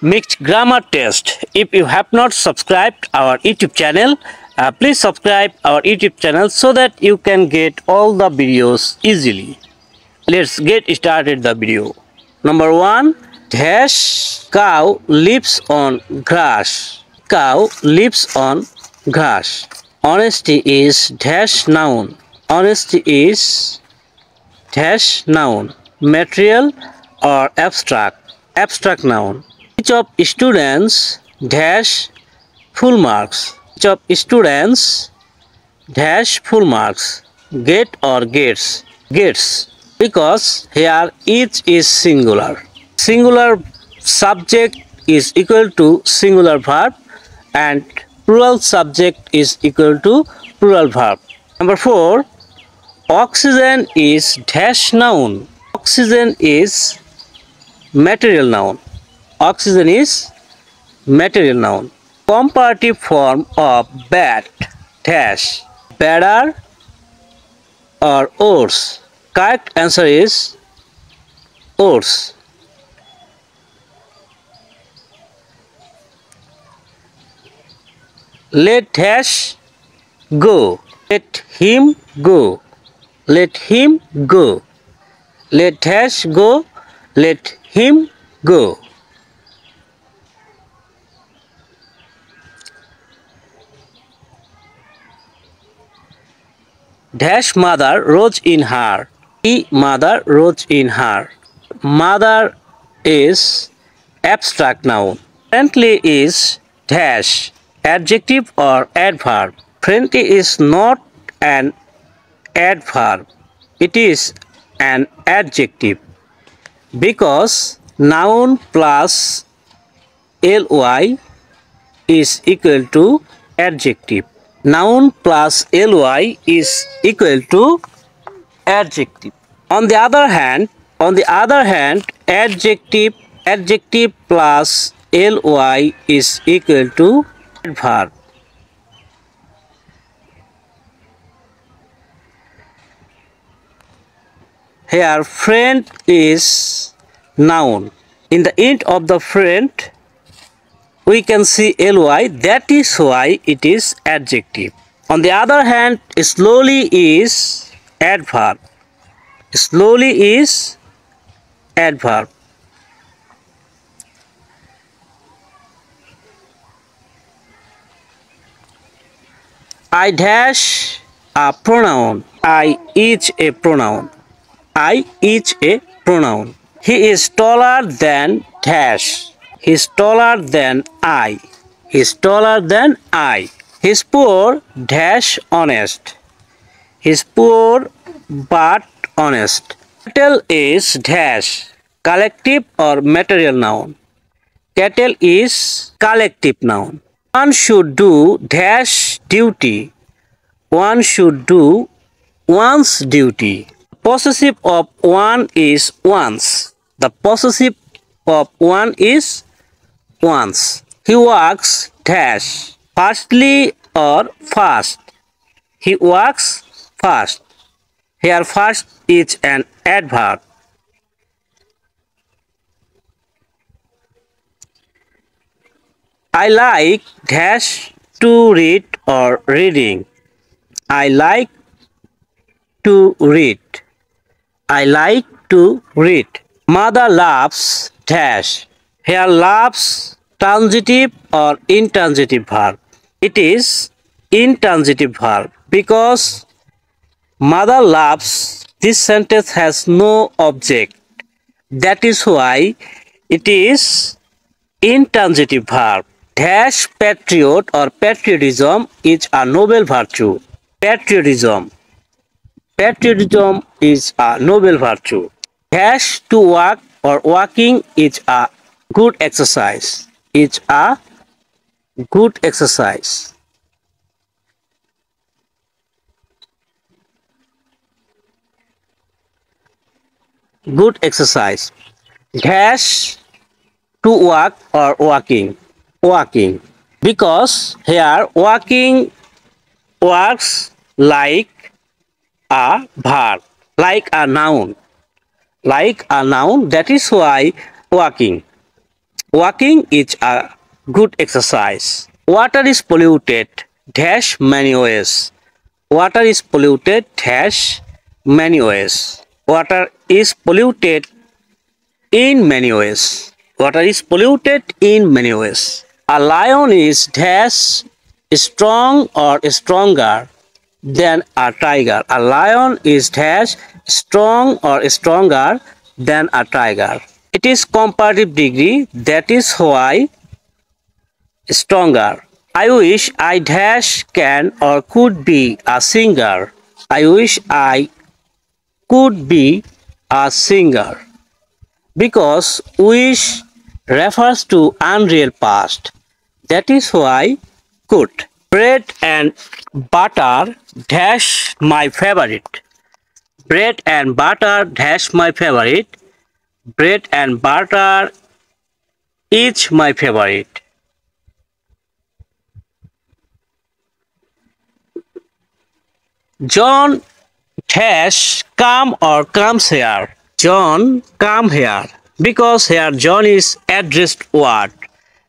mixed grammar test if you have not subscribed our youtube channel uh, please subscribe our youtube channel so that you can get all the videos easily let's get started the video number one dash cow lives on grass cow lives on grass honesty is dash noun honesty is dash noun material or abstract abstract noun each of students dash full marks each of students dash full marks get or gets gets because here each is singular singular subject is equal to singular verb and plural subject is equal to plural verb number 4 oxygen is dash noun oxygen is material noun Oxygen is material noun. Comparative form of bat, dash, better or worse. Correct answer is worse. Let dash go. Let him go. Let him go. Let dash go. Let him go. Dash mother rose in her ই mother rose in her mother is abstract noun friendly is dash adjective or adverb friendly is not an adverb is an adjective because noun plus L Y is equal to adjective Noun plus ly is equal to adjective. On the other hand, on the other hand, adjective adjective plus ly is equal to adverb. Here friend is noun. In the end of the friend we can see ly that is why it is adjective on the other hand slowly is adverb slowly is adverb I dash a pronoun. I each a pronoun. I each a pronoun. He is taller than dash. He's taller than I. He's taller than I. He's poor dash honest. He's poor but honest. Cattle is dash collective or material noun. Cattle is collective noun. One should do dash duty. One should do one's duty. Possessive of one is one's. The possessive of one is once. He walks dash fastly or fast. He walks fast. Here fast is an adverb. I like dash to read or reading. I like to read. I like to read. Mother loves dash. Here loves transitive or intransitive verb it is intransitive verb because mother loves this sentence has no object that is why it is intransitive verb dash patriot or patriotism is a noble virtue patriotism patriotism is a noble virtue dash to work or working is a good exercise It's a good exercise. Good exercise. Dash to walk or walking. Walking. Because here walking works like a verb, like a noun. Like a noun. That is why walking. Walking is a good exercise. Water is polluted dash many ways. Water is polluted dash many ways. Water is polluted in many ways. Water is polluted in many ways. A lion is dash strong or stronger than a tiger. A lion is dash strong or stronger than a tiger. it is comparative degree that is why stronger i wish i dash can or could be a singer i wish i could be a singer because wish refers to unreal past that is why could bread and butter dash my favorite bread and butter dash my favorite bread and butter is my favorite. John dash come or comes here. John come here because here John is addressed word.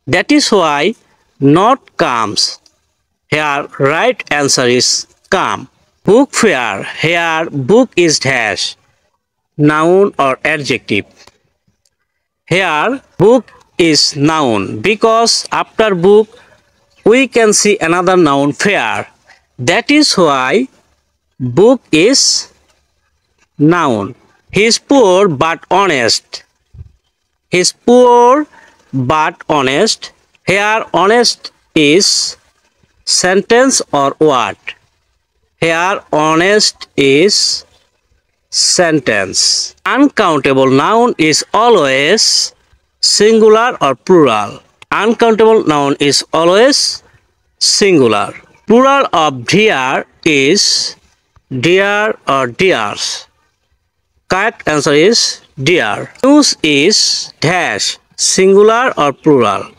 That is why not comes. Here right answer is come. Book fair. Here book is dash noun or adjective. Here book is noun because after book we can see another noun fair. That is why book is noun. He is poor but honest. He is poor but honest. Here honest is sentence or what? Here honest is sentence. Uncountable noun is always singular or plural. Uncountable noun is always singular. Plural of dear is dear or dears. Correct answer is dear. News is dash singular or plural.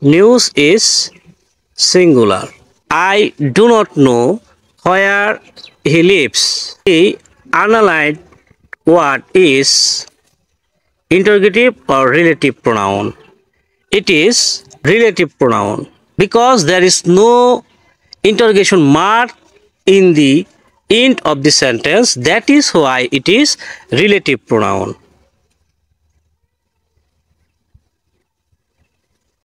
News is singular. I do not know where he lives. He analyze what is interrogative or relative pronoun. It is relative pronoun because there is no interrogation mark in the end of the sentence that is why it is relative pronoun.